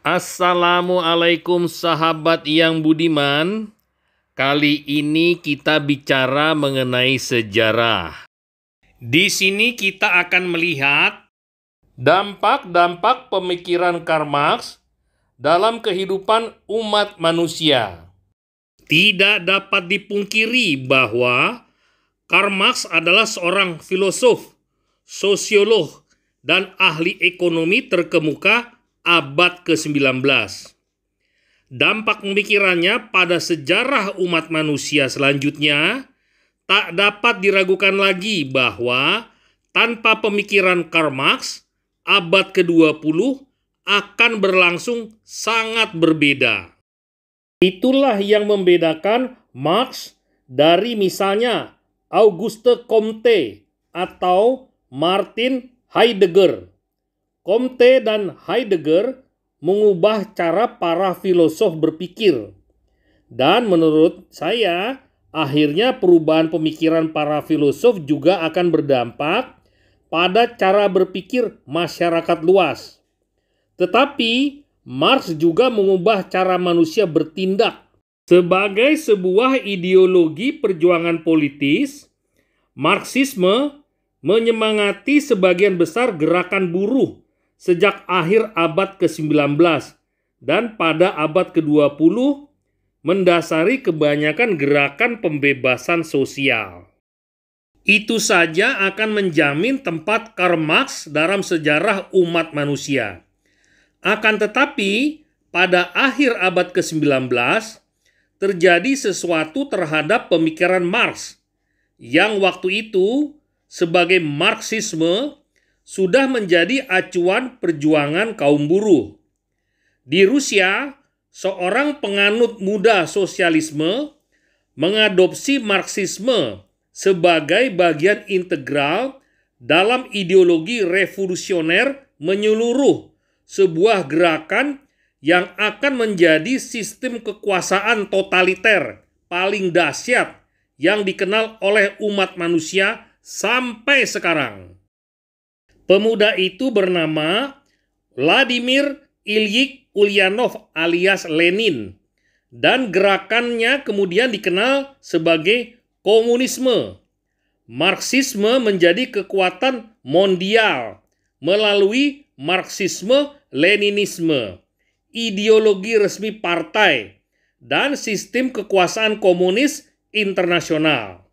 Assalamualaikum sahabat yang budiman. Kali ini kita bicara mengenai sejarah. Di sini kita akan melihat dampak-dampak pemikiran Karl Marx dalam kehidupan umat manusia. Tidak dapat dipungkiri bahwa Karl Marx adalah seorang filosof, sosiolog, dan ahli ekonomi terkemuka abad ke-19. Dampak pemikirannya pada sejarah umat manusia selanjutnya tak dapat diragukan lagi bahwa tanpa pemikiran Karl Marx, abad ke-20 akan berlangsung sangat berbeda. Itulah yang membedakan Marx dari misalnya Auguste Comte atau Martin Heidegger. Comte dan Heidegger mengubah cara para filosof berpikir. Dan menurut saya, akhirnya perubahan pemikiran para filosof juga akan berdampak pada cara berpikir masyarakat luas. Tetapi, Marx juga mengubah cara manusia bertindak. Sebagai sebuah ideologi perjuangan politis, Marxisme menyemangati sebagian besar gerakan buruh sejak akhir abad ke-19 dan pada abad ke-20 mendasari kebanyakan gerakan pembebasan sosial. Itu saja akan menjamin tempat Karl Marx dalam sejarah umat manusia. Akan tetapi, pada akhir abad ke-19, terjadi sesuatu terhadap pemikiran Marx, yang waktu itu sebagai Marxisme sudah menjadi acuan perjuangan kaum buruh. Di Rusia, seorang penganut muda sosialisme mengadopsi Marxisme sebagai bagian integral dalam ideologi revolusioner menyeluruh, sebuah gerakan yang akan menjadi sistem kekuasaan totaliter paling dahsyat yang dikenal oleh umat manusia sampai sekarang. Pemuda itu bernama Vladimir Ilyich Ulyanov alias Lenin dan gerakannya kemudian dikenal sebagai komunisme. Marxisme menjadi kekuatan mondial melalui Marxisme-Leninisme, ideologi resmi partai, dan sistem kekuasaan komunis internasional.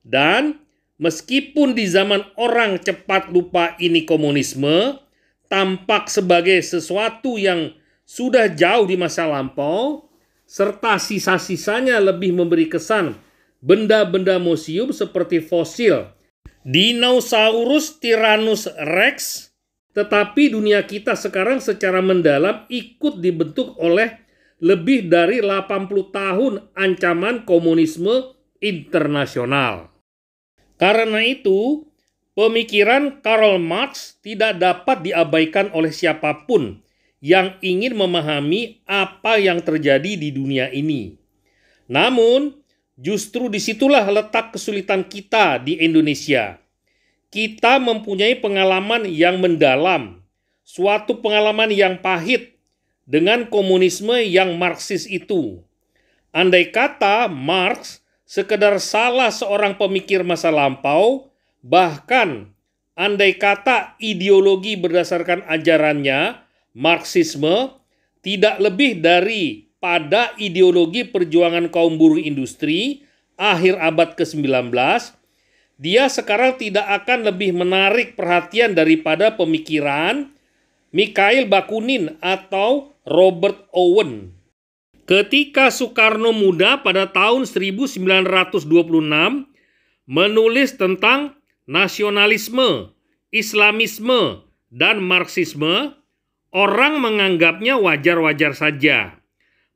Dan meskipun di zaman orang cepat lupa ini komunisme, tampak sebagai sesuatu yang sudah jauh di masa lampau, serta sisa-sisanya lebih memberi kesan benda-benda museum seperti fosil, dinosaurus Tyrannus rex, tetapi dunia kita sekarang secara mendalam ikut dibentuk oleh lebih dari 80 tahun ancaman komunisme internasional. Karena itu, pemikiran Karl Marx tidak dapat diabaikan oleh siapapun yang ingin memahami apa yang terjadi di dunia ini. Namun, justru disitulah letak kesulitan kita di Indonesia. Kita mempunyai pengalaman yang mendalam, suatu pengalaman yang pahit dengan komunisme yang Marxis itu. Andai kata Marx sekedar salah seorang pemikir masa lampau, bahkan andai kata ideologi berdasarkan ajarannya, Marxisme, tidak lebih dari pada ideologi perjuangan kaum buruh industri akhir abad ke-19, dia sekarang tidak akan lebih menarik perhatian daripada pemikiran Mikhail Bakunin atau Robert Owen Ketika Soekarno muda pada tahun 1926 menulis tentang nasionalisme, Islamisme, dan Marxisme, orang menganggapnya wajar-wajar saja.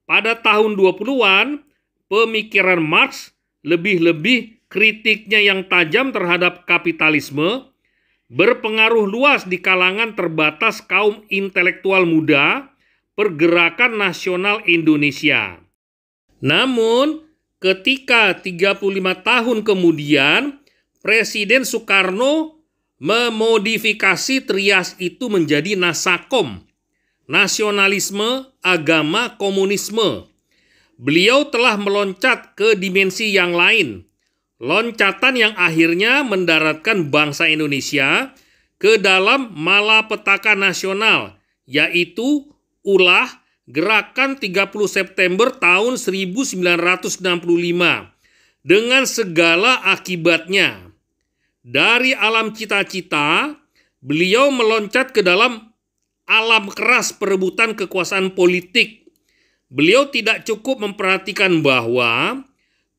Pada tahun 20-an, pemikiran Marx lebih-lebih kritiknya yang tajam terhadap kapitalisme berpengaruh luas di kalangan terbatas kaum intelektual muda Pergerakan Nasional Indonesia. Namun, ketika 35 tahun kemudian, Presiden Soekarno memodifikasi trias itu menjadi Nasakom, Nasionalisme, Agama, Komunisme. Beliau telah meloncat ke dimensi yang lain, loncatan yang akhirnya mendaratkan bangsa Indonesia ke dalam malapetaka nasional, yaitu ulah gerakan 30 September tahun 1965 dengan segala akibatnya. Dari alam cita-cita, beliau meloncat ke dalam alam keras perebutan kekuasaan politik. Beliau tidak cukup memperhatikan bahwa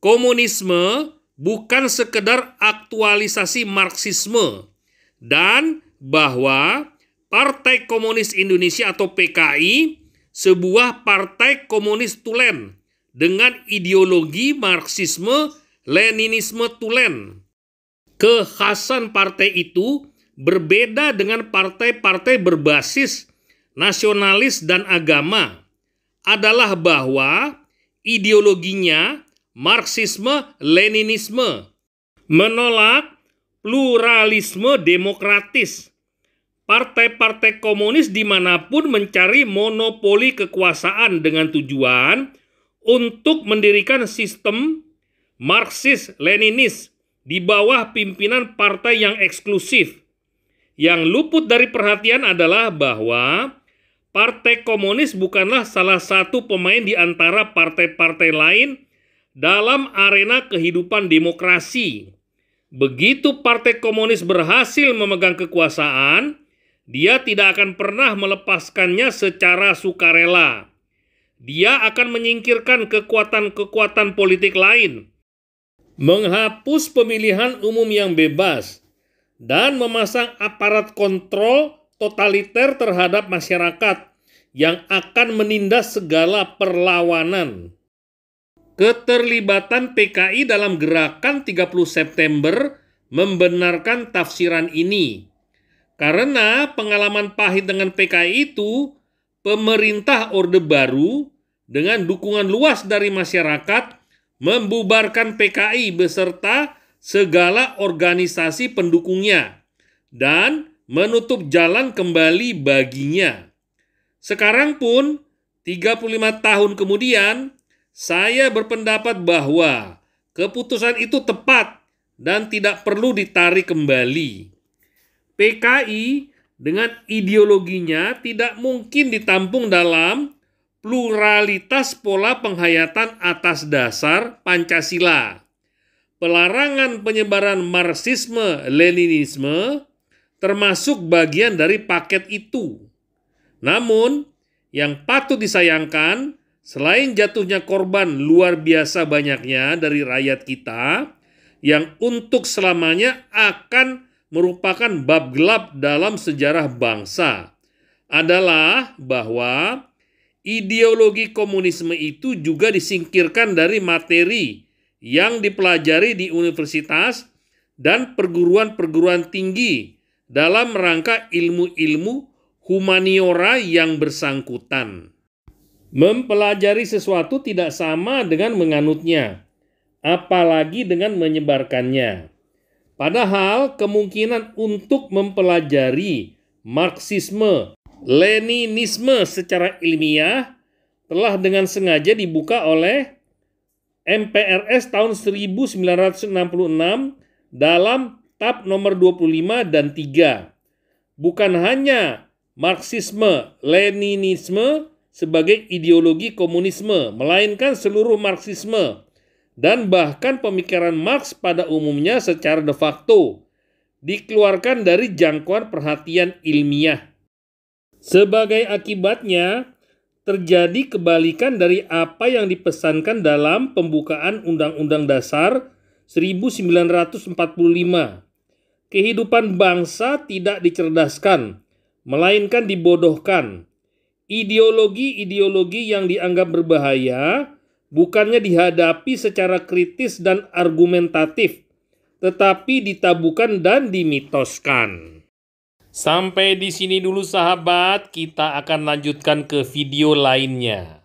komunisme bukan sekedar aktualisasi marxisme dan bahwa Partai Komunis Indonesia atau PKI sebuah partai komunis tulen dengan ideologi marxisme leninisme tulen. Kekhasan partai itu berbeda dengan partai-partai berbasis nasionalis dan agama adalah bahwa ideologinya marxisme leninisme menolak pluralisme demokratis partai-partai komunis dimanapun mencari monopoli kekuasaan dengan tujuan untuk mendirikan sistem Marxis-Leninis di bawah pimpinan partai yang eksklusif. Yang luput dari perhatian adalah bahwa Partai Komunis bukanlah salah satu pemain di antara partai-partai lain dalam arena kehidupan demokrasi. Begitu Partai Komunis berhasil memegang kekuasaan, dia tidak akan pernah melepaskannya secara sukarela. Dia akan menyingkirkan kekuatan-kekuatan politik lain, menghapus pemilihan umum yang bebas, dan memasang aparat kontrol totaliter terhadap masyarakat yang akan menindas segala perlawanan. Keterlibatan PKI dalam gerakan 30 September membenarkan tafsiran ini. Karena pengalaman pahit dengan PKI itu, pemerintah Orde Baru dengan dukungan luas dari masyarakat membubarkan PKI beserta segala organisasi pendukungnya dan menutup jalan kembali baginya. Sekarang pun 35 tahun kemudian saya berpendapat bahwa keputusan itu tepat dan tidak perlu ditarik kembali. PKI dengan ideologinya tidak mungkin ditampung dalam pluralitas pola penghayatan atas dasar Pancasila. Pelarangan penyebaran Marxisme-Leninisme termasuk bagian dari paket itu. Namun, yang patut disayangkan, selain jatuhnya korban luar biasa banyaknya dari rakyat kita, yang untuk selamanya akan merupakan bab gelap dalam sejarah bangsa adalah bahwa ideologi komunisme itu juga disingkirkan dari materi yang dipelajari di universitas dan perguruan-perguruan tinggi dalam rangka ilmu-ilmu humaniora yang bersangkutan. Mempelajari sesuatu tidak sama dengan menganutnya, apalagi dengan menyebarkannya. Padahal kemungkinan untuk mempelajari Marxisme, Leninisme secara ilmiah telah dengan sengaja dibuka oleh MPRS tahun 1966 dalam tab nomor 25 dan 3. Bukan hanya Marxisme, Leninisme sebagai ideologi komunisme, melainkan seluruh Marxisme, dan bahkan pemikiran Marx pada umumnya secara de facto dikeluarkan dari jangkauan perhatian ilmiah. Sebagai akibatnya, terjadi kebalikan dari apa yang dipesankan dalam pembukaan Undang-Undang Dasar 1945. Kehidupan bangsa tidak dicerdaskan, melainkan dibodohkan. Ideologi-ideologi yang dianggap berbahaya bukannya dihadapi secara kritis dan argumentatif, tetapi ditabukan dan dimitoskan. Sampai di sini dulu sahabat, kita akan lanjutkan ke video lainnya.